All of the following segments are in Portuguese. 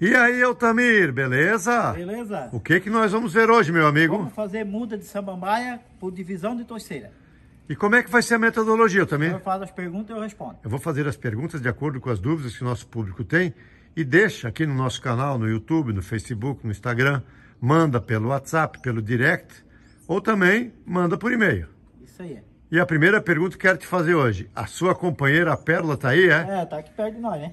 E aí, Altamir, beleza? Beleza. O que que nós vamos ver hoje, meu amigo? Vamos fazer muda de samambaia por divisão de torceira. E como é que vai ser a metodologia, Altamir? Eu faço as perguntas e eu respondo. Eu vou fazer as perguntas de acordo com as dúvidas que nosso público tem e deixa aqui no nosso canal, no YouTube, no Facebook, no Instagram, manda pelo WhatsApp, pelo direct ou também manda por e-mail. Isso aí. E a primeira pergunta que quero te fazer hoje, a sua companheira a Pérola tá aí, é? É, tá aqui perto de nós, né?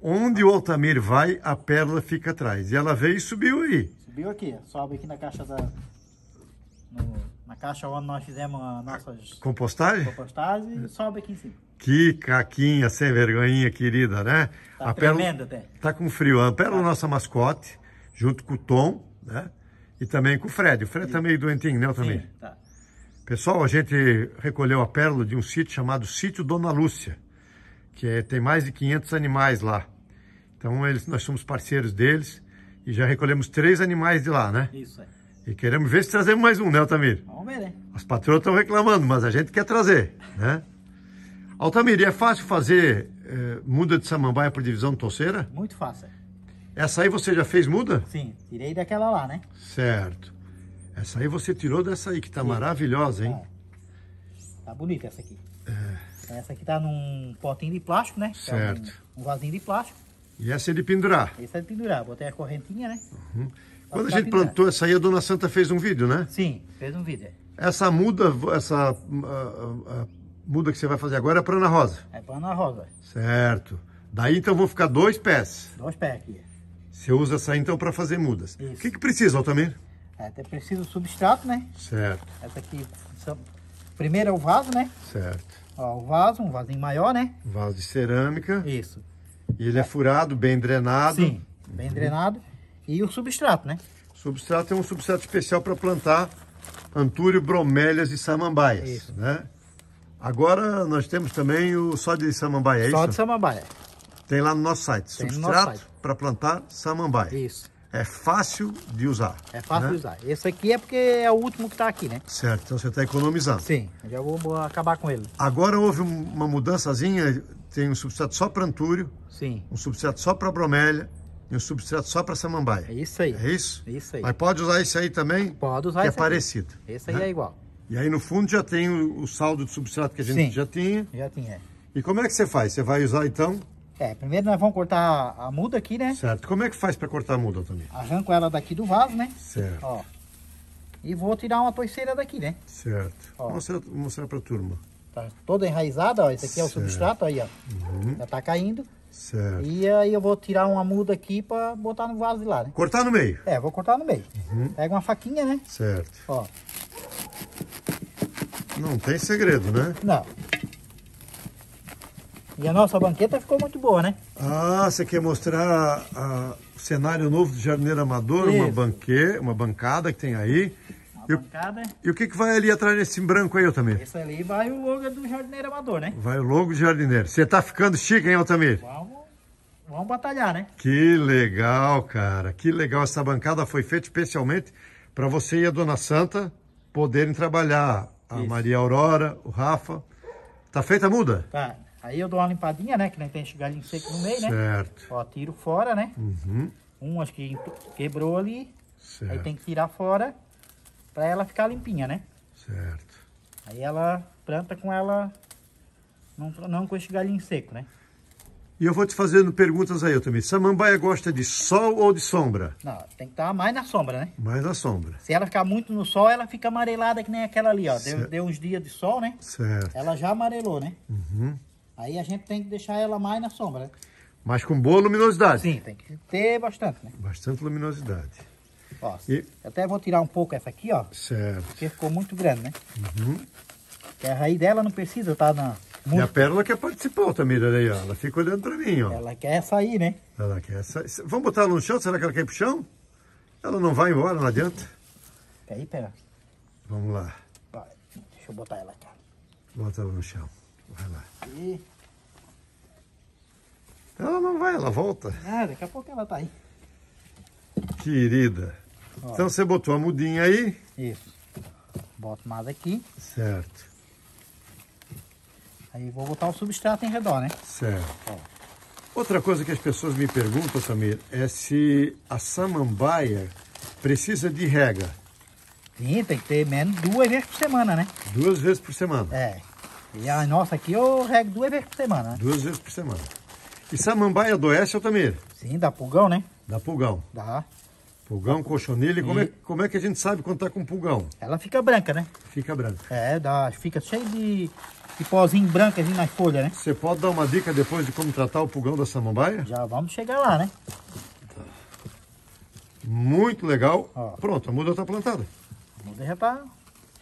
Onde o Altamir vai, a pérola fica atrás. E ela veio e subiu aí. Subiu aqui, sobe aqui na caixa da... No, na caixa onde nós fizemos a nossa... Compostagem? Compostagem e sobe aqui em cima. Que caquinha sem vergonhinha, querida, né? Tá a tremenda até. Tá com frio. A pérola é tá. nossa mascote, junto com o Tom, né? E também com o Fred. O Fred Sim. tá meio doentinho, né, Altamir? Sim, tá. Pessoal, a gente recolheu a pérola de um sítio chamado Sítio Dona Lúcia que é, tem mais de 500 animais lá. Então eles, nós somos parceiros deles e já recolhemos três animais de lá, né? Isso aí. E queremos ver se trazemos mais um, né, Altamir? Vamos ver, né? As patroas estão reclamando, mas a gente quer trazer, né? Altamir, é fácil fazer é, muda de samambaia por divisão de torceira? Muito fácil. É. Essa aí você já fez muda? Sim, tirei daquela lá, né? Certo. Essa aí você tirou dessa aí, que tá Sim. maravilhosa, hein? Ah, tá bonita essa aqui. Essa aqui tá num potinho de plástico, né? Tá certo. um, um, vasinho de plástico. E essa é de pendurar? Essa é de pendurar. Botei a correntinha, né? Uhum. Quando a gente pendurar. plantou essa aí, a dona Santa fez um vídeo, né? Sim, fez um vídeo. É. Essa muda, essa a, a, muda que você vai fazer agora é para Ana Rosa? É para Ana Rosa. Certo. Daí então vão ficar dois pés? Dois pés aqui. Você usa essa aí então para fazer mudas. Isso. O que, que precisa, Altamir? É, precisa o substrato, né? Certo. Essa aqui, primeiro é o vaso, né? Certo. Ó, o vaso, um vasinho maior, né? Vaso de cerâmica. Isso. E ele é furado, bem drenado. Sim, bem drenado. E o substrato, né? O substrato é um substrato especial para plantar antúrio, bromélias e samambaias, isso. né? Agora nós temos também o só de samambaia, é só isso? Só de samambaia. Tem lá no nosso site, Tem substrato no para plantar samambaia. Isso. É fácil de usar. É fácil né? de usar. Esse aqui é porque é o último que está aqui, né? Certo, então você está economizando. Sim, já vou acabar com ele. Agora houve uma mudançazinha, tem um substrato só para antúrio, Sim. um substrato só para bromélia e um substrato só para samambaia. É isso aí. É isso? É isso aí. Mas pode usar isso aí também? Pode usar que é parecido. Esse aí né? é igual. E aí no fundo já tem o, o saldo de substrato que a gente Sim, já tinha. Já tinha. É. E como é que você faz? Você vai usar então é, primeiro nós vamos cortar a muda aqui, né? Certo. Como é que faz para cortar a muda também? Arranco ela daqui do vaso, né? Certo. Ó. E vou tirar uma toiceira daqui, né? Certo. Ó. Vou mostrar, para a pra turma. Tá toda enraizada, ó. Esse aqui certo. é o substrato aí, ó. Uhum. Já tá caindo. Certo. E aí eu vou tirar uma muda aqui pra botar no vaso de lá, né? Cortar no meio? É, vou cortar no meio. Uhum. Pega uma faquinha, né? Certo. Ó. Não tem segredo, né? Não. E a nossa banqueta ficou muito boa, né? Ah, você quer mostrar a, o cenário novo do Jardineiro Amador, Isso. uma banque, uma bancada que tem aí. Uma e, E o que, que vai ali atrás nesse branco aí, Altamir? Esse ali vai o logo do Jardineiro Amador, né? Vai o logo do Jardineiro. Você tá ficando chique, hein, Altamir? Vamos. Vamos batalhar, né? Que legal, cara. Que legal. Essa bancada foi feita especialmente para você e a Dona Santa poderem trabalhar. A Isso. Maria Aurora, o Rafa. Tá feita a muda? Tá. Aí eu dou uma limpadinha, né? Que nem tem galinho seco no meio, né? Certo. Ó, tiro fora, né? Uhum. Um acho que quebrou ali. Certo. Aí tem que tirar fora pra ela ficar limpinha, né? Certo. Aí ela planta com ela, não, não com esse galinho seco, né? E eu vou te fazendo perguntas aí, eu também. Samambaia gosta de sol ou de sombra? Não, tem que estar tá mais na sombra, né? Mais na sombra. Se ela ficar muito no sol, ela fica amarelada que nem aquela ali, ó. Deu, deu, uns dias de sol, né? Certo. Ela já amarelou, né? Uhum. Aí a gente tem que deixar ela mais na sombra, né? Mas com boa luminosidade. Sim, tem que ter bastante, né? Bastante luminosidade. Ó, e... até vou tirar um pouco essa aqui, ó. Certo. Porque ficou muito grande, né? Uhum. Porque a raiz dela não precisa estar tá na... Muito... E a Pérola quer participar também, olha ó. Ela fica olhando pra mim, ó. Ela quer sair, né? Ela quer sair. Vamos botar ela no chão? Será que ela quer ir pro chão? Ela não vai embora, não adianta. ir, pérola? Vamos lá. Deixa eu botar ela aqui. Bota ela no chão. Vai lá. E... Ela não vai, ela volta. Ah, daqui a pouco ela tá aí. Querida. Então você botou a mudinha aí? Isso. Boto mais aqui. Certo. Aí vou botar o substrato em redor, né? Certo. Ó. Outra coisa que as pessoas me perguntam, Samir, é se a samambaia precisa de rega. Sim, tem que ter menos duas vezes por semana, né? Duas vezes por semana. É. E a nossa aqui eu rego duas vezes por semana, né? Duas vezes por semana. E samambaia do oeste, Altamir? Sim, dá pulgão, né? Dá pulgão. Dá. Pulgão, cochonilha, como, é, como é que a gente sabe quando tá com pulgão? Ela fica branca, né? Fica branca. É, dá, fica cheio de, de pozinho branco assim nas folhas, né? Você pode dar uma dica depois de como tratar o pulgão da samambaia? Já vamos chegar lá, né? Tá. Muito legal. Ó. Pronto, a muda tá plantada. A muda já tá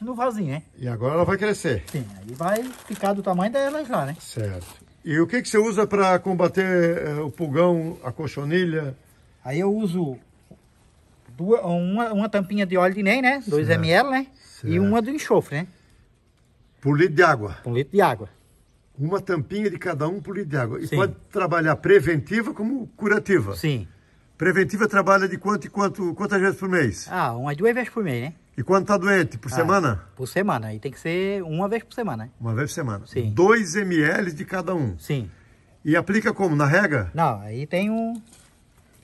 no vasinho, né? E agora ela vai crescer. Sim, aí vai ficar do tamanho dela já, né? Certo. E o que, que você usa para combater eh, o pulgão, a colchonilha? Aí eu uso duas, uma, uma tampinha de óleo de NEM, né? 2 ml, né? Certo. E uma do enxofre, né? Por litro de água? Por litro de água. Uma tampinha de cada um por litro de água. E Sim. pode trabalhar preventiva como curativa? Sim. Preventiva trabalha de quanto e quanto, quantas vezes por mês? Ah, umas duas vezes por mês, né? E quando tá doente? Por ah, semana? Por semana. E tem que ser uma vez por semana. Né? Uma vez por semana. Sim. 2 ml de cada um. Sim. E aplica como? Na rega? Não, aí tem um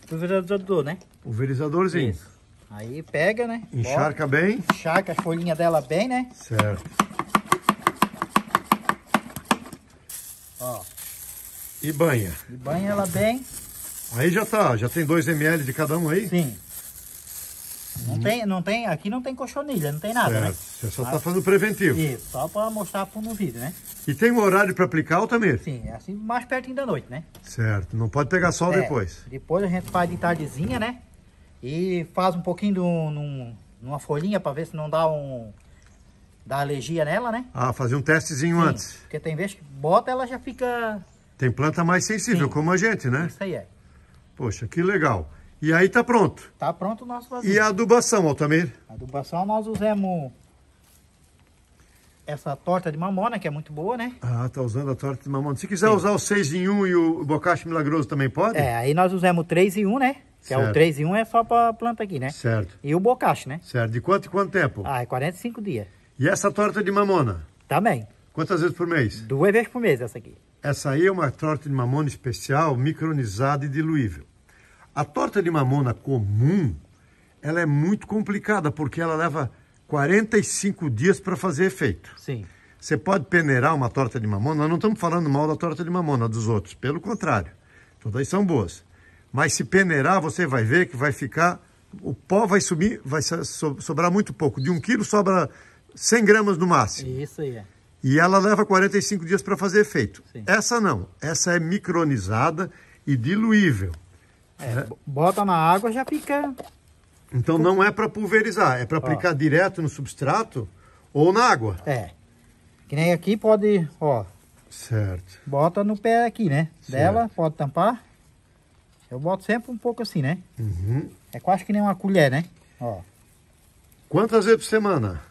pulverizador, né? Pulverizadorzinho. Isso. Aí pega, né? Encharca bota, bem. Encharca a folhinha dela bem, né? Certo. Ó. E banha. E banha ela bem. Aí já tá, já tem 2 ml de cada um aí? Sim. Não uhum. tem, não tem, aqui não tem colchonilha, não tem nada, né? certo. né? Você só está fazendo preventivo. Isso, só para mostrar para no vídeo, né? E tem um horário para aplicar, ou também Sim, é assim mais pertinho da noite, né? Certo, não pode pegar sol é, depois. Depois a gente faz de tardezinha, né? E faz um pouquinho de um, numa folhinha para ver se não dá um... Dá alergia nela, né? Ah, fazer um testezinho Sim, antes. porque tem vezes que bota, ela já fica... Tem planta mais sensível, Sim. como a gente, né? Isso aí é. Poxa, que legal. E aí tá pronto? Tá pronto o nosso lazer. E a adubação, Altamir? A adubação nós usamos essa torta de mamona, que é muito boa, né? Ah, tá usando a torta de mamona. Se quiser Sim. usar o 6 em 1 um e o bocache milagroso também pode? É, aí nós usamos o 3 em 1, um, né? Que certo. é o 3 em 1 um é só pra planta aqui, né? Certo. E o bocache, né? Certo. De quanto e quanto tempo? Ah, é 45 dias. E essa torta de mamona? Também. Quantas vezes por mês? Duas vezes por mês essa aqui. Essa aí é uma torta de mamona especial, micronizada e diluível. A torta de mamona comum, ela é muito complicada, porque ela leva 45 dias para fazer efeito. Sim. Você pode peneirar uma torta de mamona, nós não estamos falando mal da torta de mamona dos outros, pelo contrário, todas são boas. Mas se peneirar, você vai ver que vai ficar, o pó vai subir, vai sobrar muito pouco. De um quilo sobra 100 gramas no máximo. Isso aí é. E ela leva 45 dias para fazer efeito. Sim. Essa não, essa é micronizada e diluível. É, bota na água já fica... Então não é para pulverizar, é para aplicar ó. direto no substrato ou na água. É. Que nem aqui pode, ó. Certo. Bota no pé aqui, né? Certo. Dela, pode tampar. Eu boto sempre um pouco assim, né? Uhum. É quase que nem uma colher, né? Ó. Quantas vezes por semana?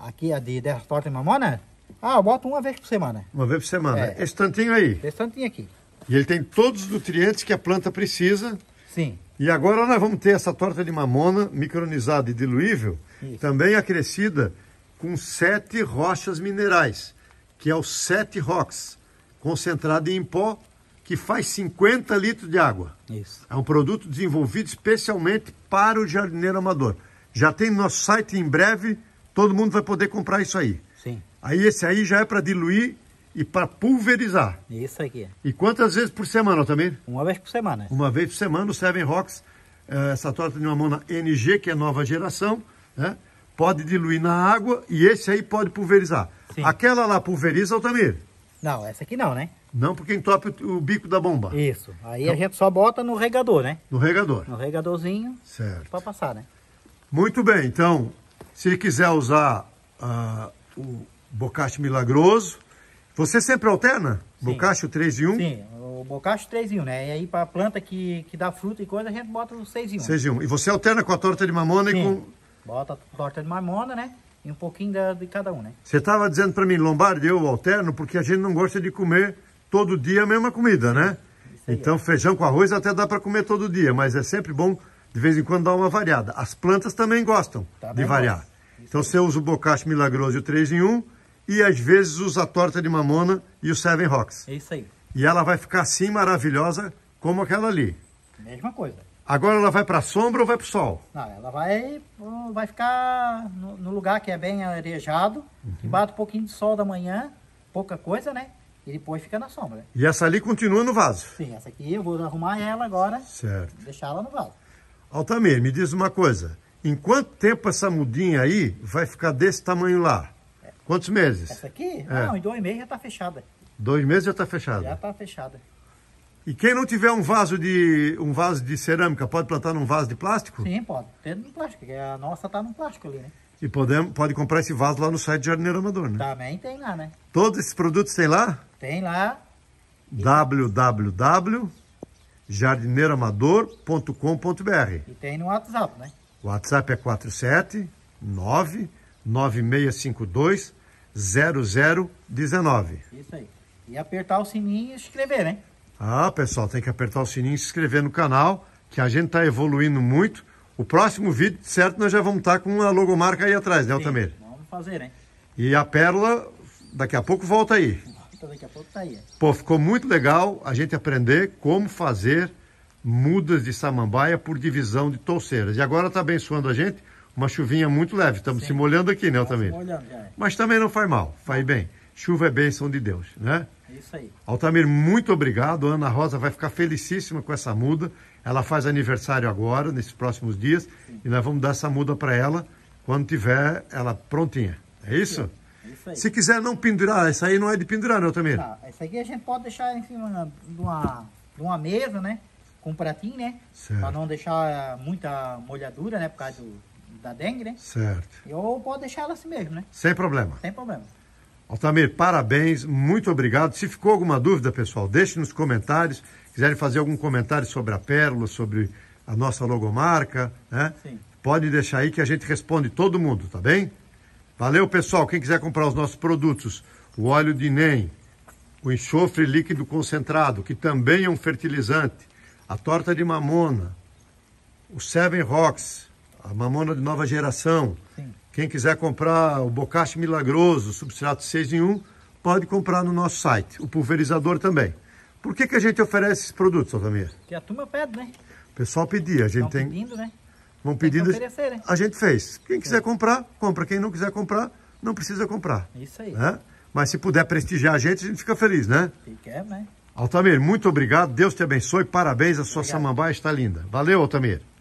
Aqui a de, dessa torta de mamona? Ah, eu boto uma vez por semana. Uma vez por semana. É. Esse tantinho aí? Esse tantinho aqui. E ele tem todos os nutrientes que a planta precisa. Sim. E agora nós vamos ter essa torta de mamona micronizada e diluível, Isso. também acrescida com sete rochas minerais, que é o sete rocks, concentrado em pó, que faz 50 litros de água. Isso. É um produto desenvolvido especialmente para o jardineiro amador. Já tem no nosso site em breve, todo mundo vai poder comprar isso aí. Sim. Aí esse aí já é para diluir e para pulverizar. Isso aqui. E quantas vezes por semana, Altamir? Uma vez por semana. Uma vez por semana, o Seven Rocks, eh, essa torta de mamona NG, que é nova geração, né? pode diluir na água e esse aí pode pulverizar. Sim. Aquela lá pulveriza, Altamir? Não, essa aqui não, né? Não, porque entope o, o bico da bomba. Isso. Aí então, a gente só bota no regador, né? No regador. No regadorzinho. Certo. Para passar, né? Muito bem. Então, se quiser usar uh, o bocache milagroso, você sempre alterna? Bocacho 3 e 1? Sim, o bocacho 3 e 1, né? E aí para a planta que, que dá fruta e coisa, a gente bota o 6 e 1. 6 e 1. E você alterna com a torta de mamona Sim. e com... bota a torta de mamona, né? E um pouquinho da, de cada um, né? Você estava dizendo para mim, Lombardi, eu alterno porque a gente não gosta de comer todo dia a mesma comida, né? então é. feijão com arroz até dá para comer todo dia, mas é sempre bom de vez em quando dar uma variada. As plantas também gostam tá de variar. Então você usa o bocacho milagroso e o 3 em 1 e às vezes usa a torta de mamona e o Seven Rocks. É isso aí. E ela vai ficar assim maravilhosa como aquela ali. Mesma coisa. Agora ela vai para a sombra ou vai para o sol? Não, ela vai, uh, vai ficar no, no lugar que é bem arejado, uhum. que bate um pouquinho de sol da manhã, pouca coisa, né? E depois fica na sombra. E essa ali continua no vaso? Sim, essa aqui eu vou arrumar ela agora. Certo. Deixar ela no vaso. Altamir, me diz uma coisa. Em quanto tempo essa mudinha aí vai ficar desse tamanho lá? Quantos meses? Essa aqui? É. Não, ah, em dois meses já está fechada. Dois meses já está fechada? Já está fechada. E quem não tiver um vaso de um vaso de cerâmica, pode plantar num vaso de plástico? Sim, pode. Tem no plástico, a nossa está no plástico ali, né? E podemos, pode comprar esse vaso lá no site Jardineiro Amador, né? Também tem lá, né? Todos esses produtos tem lá? Tem lá. www.jardineiroamador.com.br E tem no WhatsApp, né? O WhatsApp é 479 9652 0019. Isso aí. E apertar o sininho e se inscrever, né? Ah, pessoal, tem que apertar o sininho e se inscrever no canal, que a gente está evoluindo muito. O próximo vídeo, certo, nós já vamos estar tá com a logomarca aí atrás, né, Altamir? Vamos fazer, hein? E a pérola, daqui a pouco volta aí. Volta daqui a pouco tá aí. Pô, ficou muito legal a gente aprender como fazer mudas de samambaia por divisão de touceiras. E agora está abençoando a gente uma chuvinha muito leve. Estamos se molhando aqui, né, tá Altamira? Molhando, já. É. Mas também não faz mal, faz bem. Chuva é bênção de Deus, né? É isso aí. Altamir, muito obrigado. Ana Rosa vai ficar felicíssima com essa muda. Ela faz aniversário agora, nesses próximos dias, Sim. e nós vamos dar essa muda para ela quando tiver ela prontinha. É isso? É isso aí. Se quiser não pendurar, essa aí não é de pendurar, né, Altamir? Tá, essa aqui a gente pode deixar em cima né, de uma, de uma mesa, né? Com pratinho, né? Para não deixar muita molhadura, né? Por causa do da dengue, né? Certo. Eu posso deixar ela assim mesmo, né? Sem problema. Sem problema. Altamir, parabéns, muito obrigado. Se ficou alguma dúvida, pessoal, deixe nos comentários. Quiserem fazer algum comentário sobre a Pérola, sobre a nossa logomarca, né? Sim. Pode deixar aí que a gente responde todo mundo, tá bem? Valeu, pessoal. Quem quiser comprar os nossos produtos, o óleo de NEM, o enxofre líquido concentrado, que também é um fertilizante, a torta de mamona, o Seven Rocks, a mamona de nova geração. Sim. Quem quiser comprar o bocache milagroso, substrato 6 em 1, pode comprar no nosso site. O pulverizador também. Por que, que a gente oferece esses produtos, Altamir? Porque a turma pede, né? O pessoal pedia. A gente tem... pedindo, né? Vão pedindo. Oferecer, né? A gente fez. Quem quiser Sim. comprar, compra. Quem não quiser comprar, não precisa comprar. Isso aí. Né? Mas se puder prestigiar a gente, a gente fica feliz, né? quer, né? Altamir, muito obrigado. Deus te abençoe. Parabéns. A sua obrigado. samambaia está linda. Valeu, Altamir.